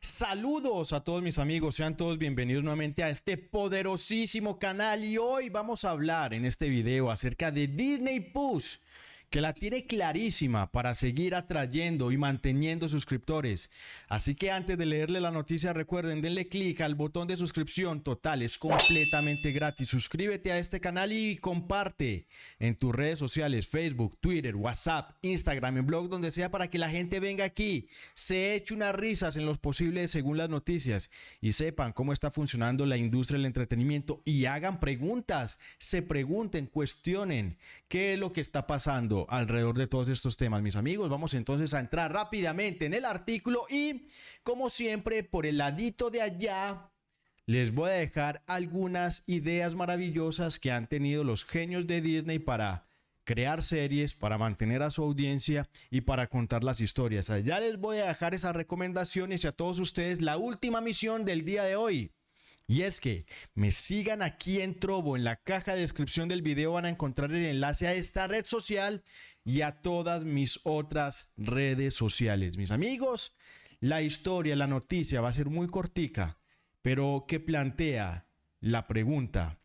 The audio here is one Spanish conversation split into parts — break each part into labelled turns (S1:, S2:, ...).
S1: Saludos a todos mis amigos, sean todos bienvenidos nuevamente a este poderosísimo canal y hoy vamos a hablar en este video acerca de Disney Plus que la tiene clarísima para seguir atrayendo y manteniendo suscriptores. Así que antes de leerle la noticia, recuerden, denle clic al botón de suscripción total, es completamente gratis. Suscríbete a este canal y comparte en tus redes sociales, Facebook, Twitter, WhatsApp, Instagram, en blog, donde sea, para que la gente venga aquí, se eche unas risas en los posibles según las noticias y sepan cómo está funcionando la industria del entretenimiento y hagan preguntas, se pregunten, cuestionen qué es lo que está pasando alrededor de todos estos temas, mis amigos. Vamos entonces a entrar rápidamente en el artículo y, como siempre, por el ladito de allá, les voy a dejar algunas ideas maravillosas que han tenido los genios de Disney para crear series, para mantener a su audiencia y para contar las historias. allá les voy a dejar esas recomendaciones y a todos ustedes la última misión del día de hoy. Y es que me sigan aquí en Trovo, en la caja de descripción del video van a encontrar el enlace a esta red social y a todas mis otras redes sociales. Mis amigos, la historia, la noticia va a ser muy cortica, pero que plantea la pregunta,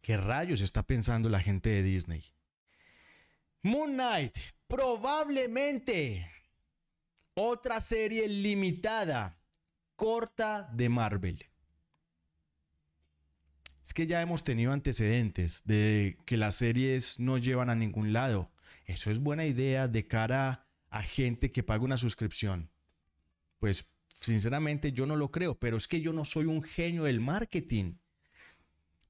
S1: ¿qué rayos está pensando la gente de Disney? Moon Knight, probablemente otra serie limitada, corta de Marvel. Es que ya hemos tenido antecedentes de que las series no llevan a ningún lado. Eso es buena idea de cara a gente que paga una suscripción. Pues sinceramente yo no lo creo, pero es que yo no soy un genio del marketing.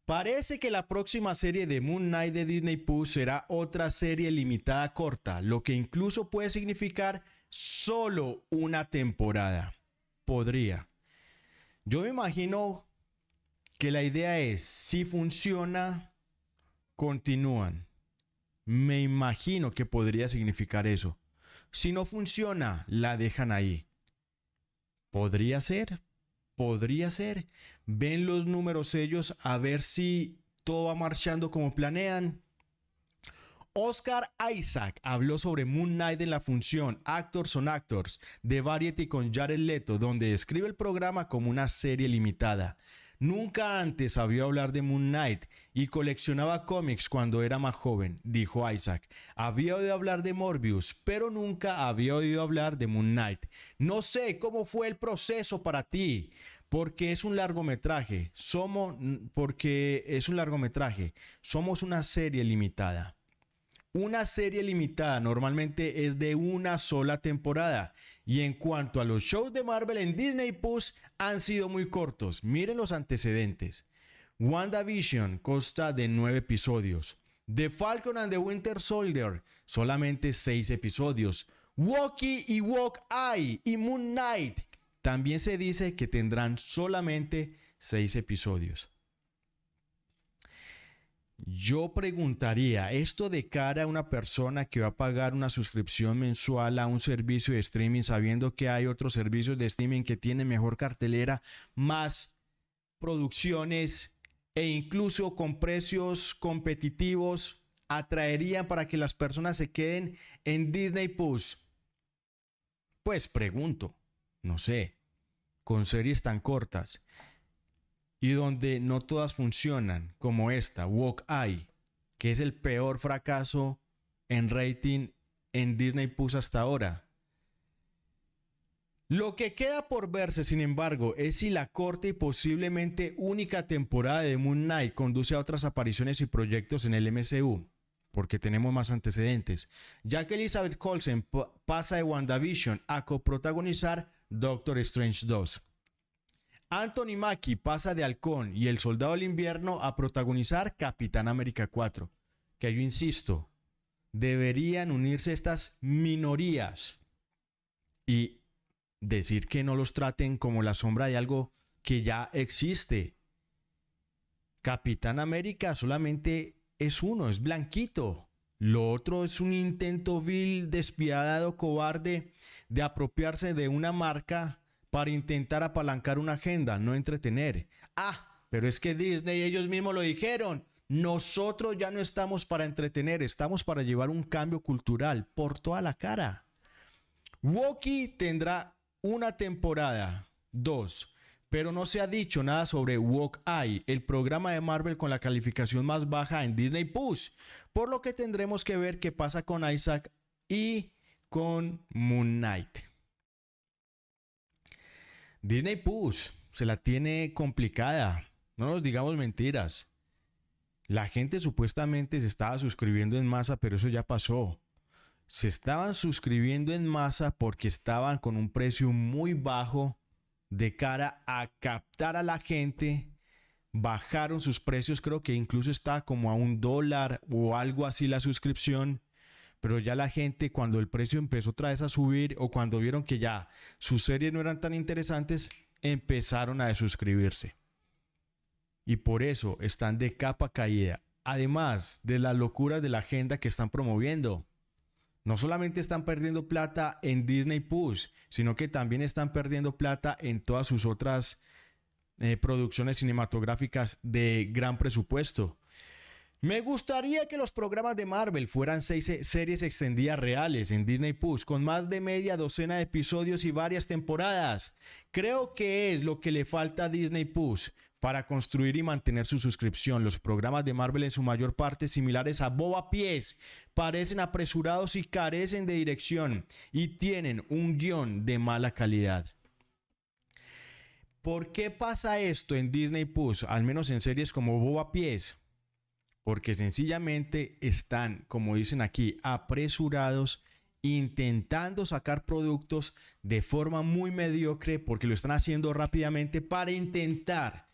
S1: Parece que la próxima serie de Moon Knight de Disney Plus será otra serie limitada corta, lo que incluso puede significar solo una temporada. Podría. Yo me imagino que la idea es, si funciona, continúan. Me imagino que podría significar eso. Si no funciona, la dejan ahí. Podría ser, podría ser. Ven los números ellos a ver si todo va marchando como planean. Oscar Isaac habló sobre Moon Knight en la función Actors on Actors de Variety con Jared Leto, donde describe el programa como una serie limitada. Nunca antes había hablar de Moon Knight y coleccionaba cómics cuando era más joven, dijo Isaac. Había oído hablar de Morbius, pero nunca había oído hablar de Moon Knight. No sé cómo fue el proceso para ti, porque es un largometraje. Somos porque es un largometraje. Somos una serie limitada. Una serie limitada normalmente es de una sola temporada. Y en cuanto a los shows de Marvel en Disney Plus, han sido muy cortos. Miren los antecedentes. WandaVision consta de 9 episodios. The Falcon and the Winter Soldier, solamente 6 episodios. Walkie y Walk Eye y Moon Knight, también se dice que tendrán solamente 6 episodios. Yo preguntaría, esto de cara a una persona que va a pagar una suscripción mensual a un servicio de streaming sabiendo que hay otros servicios de streaming que tienen mejor cartelera, más producciones e incluso con precios competitivos, atraería para que las personas se queden en Disney Plus. Pues pregunto, no sé, con series tan cortas y donde no todas funcionan, como esta, Walk Eye, que es el peor fracaso en rating en Disney Plus hasta ahora. Lo que queda por verse, sin embargo, es si la corta y posiblemente única temporada de Moon Knight conduce a otras apariciones y proyectos en el MCU, porque tenemos más antecedentes, ya que Elizabeth Colson pasa de WandaVision a coprotagonizar Doctor Strange 2. Anthony Mackie pasa de Halcón y El Soldado del Invierno a protagonizar Capitán América 4. Que yo insisto, deberían unirse estas minorías y decir que no los traten como la sombra de algo que ya existe. Capitán América solamente es uno, es blanquito. Lo otro es un intento vil, despiadado, cobarde de apropiarse de una marca para intentar apalancar una agenda, no entretener. Ah, pero es que Disney ellos mismos lo dijeron. Nosotros ya no estamos para entretener, estamos para llevar un cambio cultural por toda la cara. ...Walkie tendrá una temporada, dos, pero no se ha dicho nada sobre Walk Eye, el programa de Marvel con la calificación más baja en Disney Plus, por lo que tendremos que ver qué pasa con Isaac y con Moon Knight. Disney Plus se la tiene complicada. No nos digamos mentiras. La gente supuestamente se estaba suscribiendo en masa, pero eso ya pasó. Se estaban suscribiendo en masa porque estaban con un precio muy bajo de cara a captar a la gente. Bajaron sus precios, creo que incluso está como a un dólar o algo así la suscripción pero ya la gente cuando el precio empezó otra vez a subir o cuando vieron que ya sus series no eran tan interesantes, empezaron a desuscribirse. Y por eso están de capa caída. Además de las locuras de la agenda que están promoviendo. No solamente están perdiendo plata en Disney Plus, sino que también están perdiendo plata en todas sus otras eh, producciones cinematográficas de gran presupuesto. Me gustaría que los programas de Marvel fueran seis series extendidas reales en Disney Plus, con más de media docena de episodios y varias temporadas. Creo que es lo que le falta a Disney Plus para construir y mantener su suscripción. Los programas de Marvel en su mayor parte similares a Boba Pies parecen apresurados y carecen de dirección y tienen un guión de mala calidad. ¿Por qué pasa esto en Disney Plus, al menos en series como Boba Pies? porque sencillamente están, como dicen aquí, apresurados, intentando sacar productos de forma muy mediocre, porque lo están haciendo rápidamente para intentar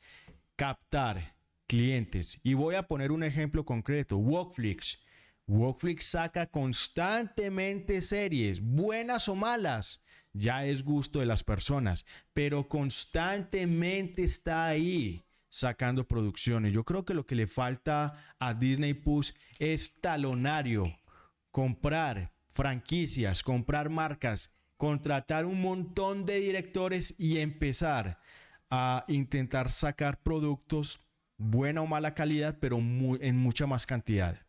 S1: captar clientes. Y voy a poner un ejemplo concreto, Walkflix. Walkflix saca constantemente series, buenas o malas, ya es gusto de las personas, pero constantemente está ahí sacando producciones. Yo creo que lo que le falta a Disney Plus es talonario, comprar franquicias, comprar marcas, contratar un montón de directores y empezar a intentar sacar productos buena o mala calidad, pero en mucha más cantidad.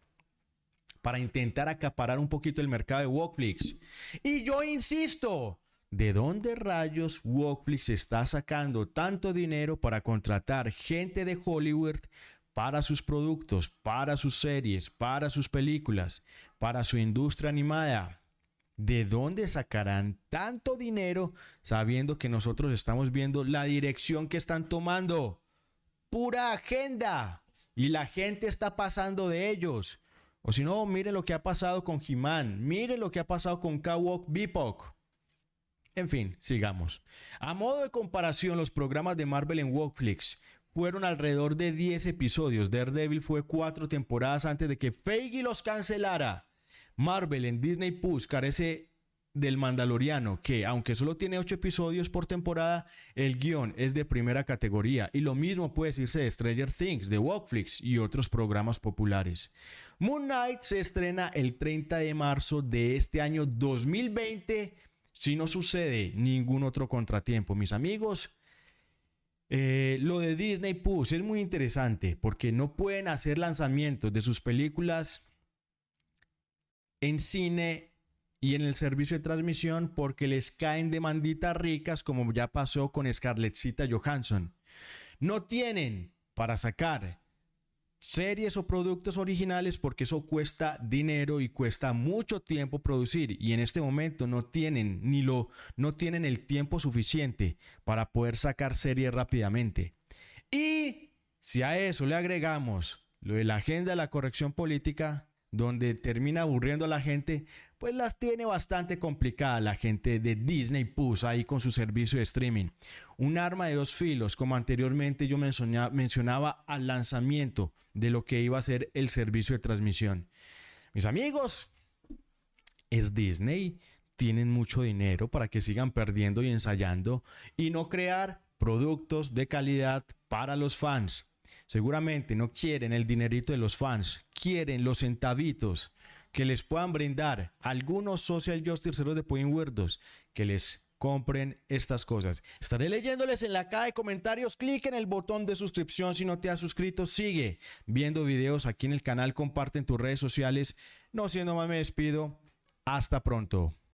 S1: Para intentar acaparar un poquito el mercado de Walkflix. Y yo insisto, ¿De dónde rayos Walkflix está sacando tanto dinero para contratar gente de Hollywood para sus productos, para sus series, para sus películas, para su industria animada? ¿De dónde sacarán tanto dinero sabiendo que nosotros estamos viendo la dirección que están tomando? Pura agenda. Y la gente está pasando de ellos. O si no, mire lo que ha pasado con He-Man, mire lo que ha pasado con Kawok Bipok. En fin, sigamos. A modo de comparación, los programas de Marvel en Walkflix fueron alrededor de 10 episodios. Daredevil fue 4 temporadas antes de que Feige los cancelara. Marvel en Disney Plus carece del Mandaloriano, que aunque solo tiene 8 episodios por temporada, el guión es de primera categoría. Y lo mismo puede decirse de Stranger Things, de Walkflix y otros programas populares. Moon Knight se estrena el 30 de marzo de este año 2020 si no sucede ningún otro contratiempo, mis amigos, eh, lo de Disney Plus es muy interesante porque no pueden hacer lanzamientos de sus películas en cine y en el servicio de transmisión porque les caen demanditas ricas como ya pasó con Scarlett Johansson. No tienen para sacar series o productos originales porque eso cuesta dinero y cuesta mucho tiempo producir y en este momento no tienen ni lo no tienen el tiempo suficiente para poder sacar series rápidamente. Y si a eso le agregamos lo de la agenda de la corrección política donde termina aburriendo a la gente, pues las tiene bastante complicada la gente de Disney Plus ahí con su servicio de streaming. Un arma de dos filos, como anteriormente yo mencionaba al lanzamiento de lo que iba a ser el servicio de transmisión. Mis amigos, es Disney, tienen mucho dinero para que sigan perdiendo y ensayando y no crear productos de calidad para los fans. Seguramente no quieren el dinerito de los fans, quieren los centavitos que les puedan brindar algunos social justice de Point Weirdos que les compren estas cosas. Estaré leyéndoles en la caja de comentarios. Clic en el botón de suscripción si no te has suscrito. Sigue viendo videos aquí en el canal. Comparte en tus redes sociales. No siendo más, me despido. Hasta pronto.